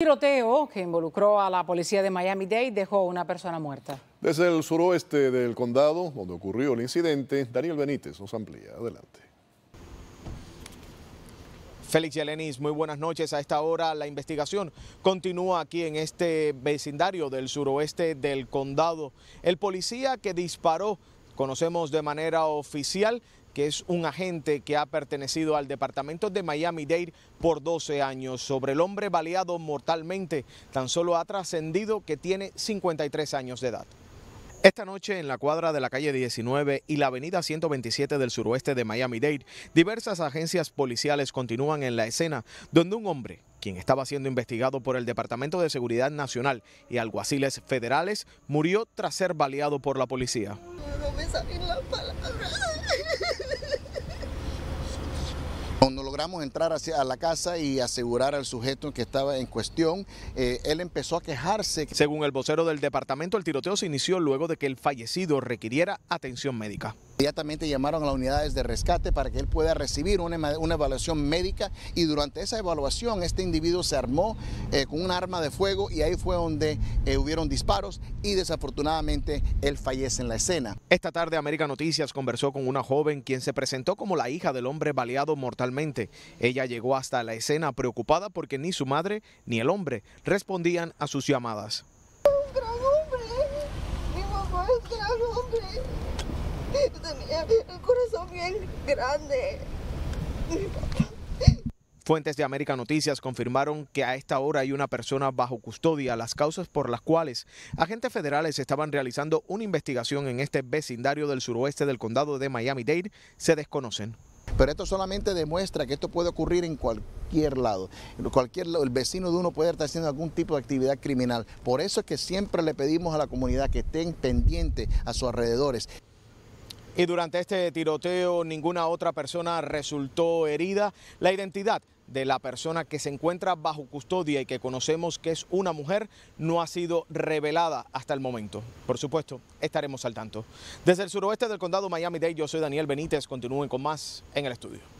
tiroteo que involucró a la policía de Miami-Dade dejó una persona muerta. Desde el suroeste del condado, donde ocurrió el incidente, Daniel Benítez nos amplía. Adelante. Félix Yelenis, muy buenas noches. A esta hora la investigación continúa aquí en este vecindario del suroeste del condado. El policía que disparó, conocemos de manera oficial, que es un agente que ha pertenecido al departamento de Miami-Dade por 12 años. Sobre el hombre baleado mortalmente, tan solo ha trascendido que tiene 53 años de edad. Esta noche en la cuadra de la calle 19 y la avenida 127 del suroeste de Miami-Dade, diversas agencias policiales continúan en la escena donde un hombre, quien estaba siendo investigado por el Departamento de Seguridad Nacional y alguaciles federales, murió tras ser baleado por la policía. Cuando logramos entrar hacia a la casa y asegurar al sujeto que estaba en cuestión, eh, él empezó a quejarse. Según el vocero del departamento, el tiroteo se inició luego de que el fallecido requiriera atención médica. Inmediatamente llamaron a las unidades de rescate para que él pueda recibir una, evaluación médica y durante esa evaluación este individuo se armó eh, con un arma de fuego y ahí fue donde eh, hubieron disparos y desafortunadamente él fallece en la escena. Esta tarde América Noticias conversó con una joven quien se presentó como la hija del hombre baleado mortalmente. Ella llegó hasta la escena preocupada porque ni su madre ni el hombre respondían a sus llamadas. mi mamá es gran hombre tenía corazón bien grande. Fuentes de América Noticias confirmaron que a esta hora hay una persona bajo custodia, las causas por las cuales agentes federales estaban realizando una investigación en este vecindario del suroeste del condado de Miami-Dade se desconocen. Pero esto solamente demuestra que esto puede ocurrir en cualquier lado. En cualquier lado, el vecino de uno puede estar haciendo algún tipo de actividad criminal. Por eso es que siempre le pedimos a la comunidad que estén pendientes a sus alrededores y durante este tiroteo ninguna otra persona resultó herida. La identidad de la persona que se encuentra bajo custodia y que conocemos que es una mujer no ha sido revelada hasta el momento. Por supuesto, estaremos al tanto. Desde el suroeste del condado Miami-Dade, yo soy Daniel Benítez. Continúen con más en el estudio.